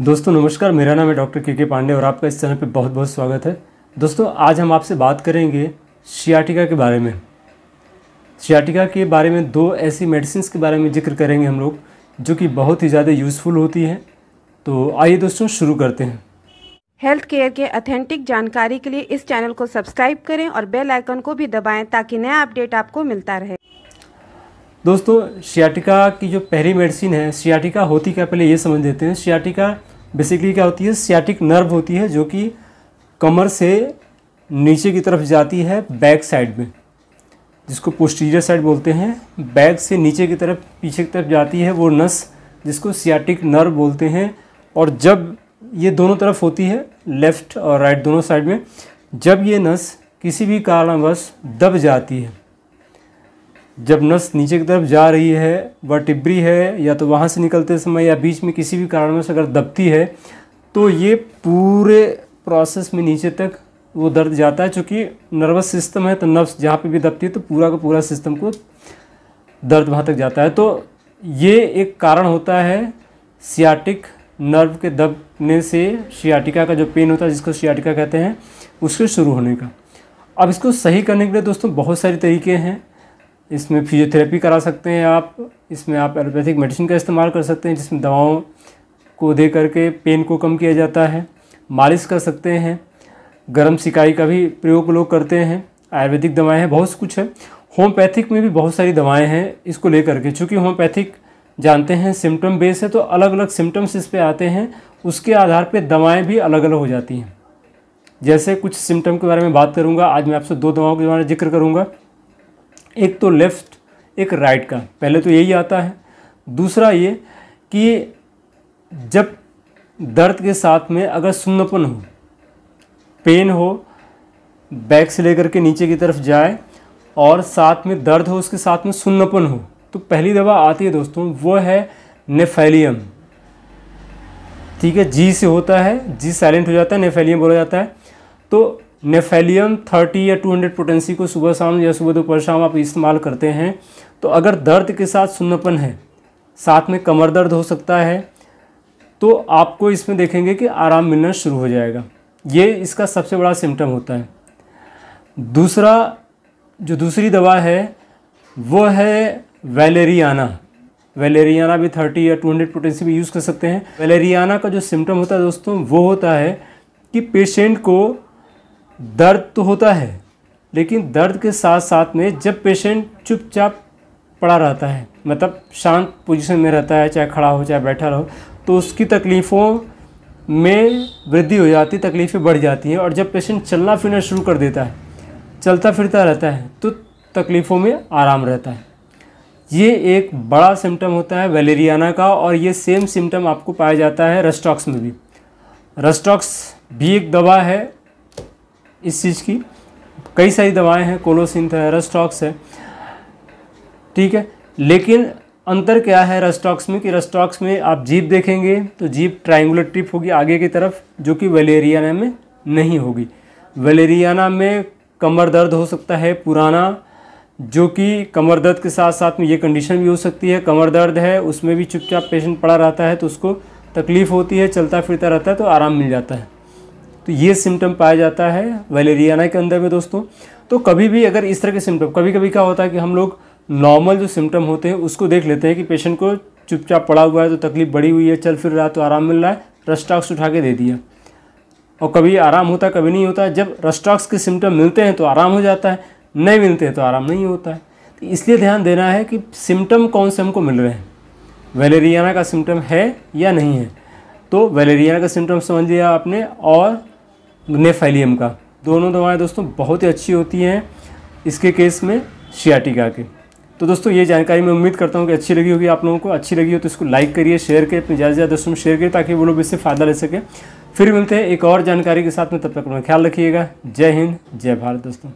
दोस्तों नमस्कार मेरा नाम है डॉक्टर के के पांडे और आपका इस चैनल पर बहुत बहुत स्वागत है दोस्तों आज हम आपसे बात करेंगे शियाटिका के बारे में शियाटिका के बारे में दो ऐसी मेडिसिन के बारे में जिक्र करेंगे हम लोग जो कि बहुत ही ज़्यादा यूज़फुल होती है तो आइए दोस्तों शुरू करते हैं हेल्थ केयर के अथेंटिक जानकारी के लिए इस चैनल को सब्सक्राइब करें और बेल आइकन को भी दबाएं ताकि नया अपडेट आपको मिलता रहे दोस्तों सियाटिका की जो पहली मेडिसिन है सियाटिका होती क्या पहले ये समझ देते हैं सियाटिका बेसिकली क्या होती है सियाटिक नर्व होती है जो कि कमर से नीचे की तरफ जाती है बैक साइड में जिसको पोस्टीरियर साइड बोलते हैं बैक से नीचे की तरफ पीछे की तरफ जाती है वो नस जिसको सियाटिक नर्व बोलते हैं और जब ये दोनों तरफ होती है लेफ़्ट और राइट दोनों साइड में जब ये नस किसी भी कारणवश दब जाती है जब नस नीचे की तरफ जा रही है वर्टिब्री है या तो वहाँ से निकलते समय या बीच में किसी भी से अगर दबती है तो ये पूरे प्रोसेस में नीचे तक वो दर्द जाता है चूँकि नर्वस सिस्टम है तो नर्व्स जहाँ पे भी दबती है तो पूरा का पूरा सिस्टम को दर्द वहाँ तक जाता है तो ये एक कारण होता है सियाटिक नर्व के दबने से सियाटिका का जो पेन होता है जिसको सियाटिका कहते हैं उसके शुरू होने का अब इसको सही करने के लिए दोस्तों बहुत सारे तरीके हैं इसमें फिजियोथेरेपी करा सकते हैं आप इसमें आप एलोपैथिक मेडिसिन का इस्तेमाल कर सकते हैं जिसमें दवाओं को दे करके पेन को कम किया जाता है मालिश कर सकते हैं गर्म सिकाई का भी प्रयोग लोग करते हैं आयुर्वेदिक दवाएं हैं बहुत कुछ है होम्योपैथिक में भी बहुत सारी दवाएं हैं इसको लेकर के चूँकि होम्योपैथिक जानते हैं सिम्टम बेस है तो अलग अलग सिम्टम्स इस पर आते हैं उसके आधार पर दवाएँ भी अलग अलग हो जाती हैं जैसे कुछ सिम्टम के बारे में बात करूँगा आज मैं आपसे दो दवाओं के बारे में जिक्र करूँगा एक तो लेफ़्ट एक राइट का पहले तो यही आता है दूसरा ये कि जब दर्द के साथ में अगर सुन्नपन हो पेन हो बैक से लेकर के नीचे की तरफ जाए और साथ में दर्द हो उसके साथ में सुन्नपन हो तो पहली दवा आती है दोस्तों वो है नेफेलियम ठीक है जी से होता है जी साइलेंट हो जाता है नेफेलियम बोला जाता है तो नेफेलियम 30 या 200 पोटेंसी को सुबह शाम या सुबह दोपहर शाम आप इस्तेमाल करते हैं तो अगर दर्द के साथ सुन्नपन है साथ में कमर दर्द हो सकता है तो आपको इसमें देखेंगे कि आराम मिलना शुरू हो जाएगा ये इसका सबसे बड़ा सिम्टम होता है दूसरा जो दूसरी दवा है वो है वेलेरियाना वेलेरियाना भी थर्टी या टू हंड्रेड पोटेंसी भी यूज़ कर सकते हैं वेलेरियाना का जो सिम्टम होता है दोस्तों वो होता है कि पेशेंट को दर्द तो होता है लेकिन दर्द के साथ साथ में जब पेशेंट चुपचाप पड़ा रहता है मतलब शांत पोजीशन में रहता है चाहे खड़ा हो चाहे बैठा रहो तो उसकी तकलीफ़ों में वृद्धि हो जाती तकलीफ़ें बढ़ जाती हैं और जब पेशेंट चलना फिरना शुरू कर देता है चलता फिरता रहता है तो तकलीफ़ों में आराम रहता है ये एक बड़ा सिम्टम होता है वेलेरियाना का और ये सेम सिम्टम आपको पाया जाता है रस्टॉक्स में भी रस्टॉक्स भी एक दवा है इस चीज़ की कई सारी दवाएं हैं कोलोसिंथ है रस्टॉक्स है ठीक है लेकिन अंतर क्या है रस्टॉक्स में कि रस्टॉक्स में आप जीप देखेंगे तो जीप ट्राइंगुलर ट्रिप होगी आगे की तरफ जो कि वेलेरियाना में नहीं होगी वेलेरियाना में कमर दर्द हो सकता है पुराना जो कि कमर दर्द के साथ साथ में ये कंडीशन भी हो सकती है कमर दर्द है उसमें भी चुपचाप पेशेंट पड़ा रहता है तो उसको तकलीफ़ होती है चलता फिरता रहता है तो आराम मिल जाता है तो ये सिम्टम पाया जाता है वेलेरियाना के अंदर में दोस्तों तो कभी भी अगर इस तरह के सिम्टम कभी कभी क्या होता है कि हम लोग नॉर्मल जो सिम्टम होते हैं उसको देख लेते हैं कि पेशेंट को चुपचाप पड़ा हुआ है तो तकलीफ बढ़ी हुई है चल फिर रहा तो आराम मिल रहा है रस्टॉक्स उठा के दे दिया और कभी आराम होता है कभी नहीं होता है जब रस्टॉक्स के सिम्टम मिलते हैं तो आराम हो जाता है नहीं मिलते हैं तो आराम नहीं होता है तो इसलिए ध्यान देना है कि सिम्टम कौन से हमको मिल रहे हैं वेलेरियाना का सिम्टम है या नहीं है तो वेलेरियाना का सिम्टम समझ लिया आपने और नेफेलियम का दोनों दवाएं दोस्तों बहुत ही अच्छी होती हैं इसके केस में शियाटिका के तो दोस्तों ये जानकारी मैं उम्मीद करता हूँ कि अच्छी लगी होगी आप लोगों को अच्छी लगी हो तो इसको लाइक करिए शेयर करिए अपने ज़्यादा से ज़्यादा दोस्तों में शेयर करिए ताकि वो लोग इससे फ़ायदा ले सकें फिर मिलते हैं एक और जानकारी के साथ में तब तक अपना ख्याल रखिएगा जय हिंद जय भारत दोस्तों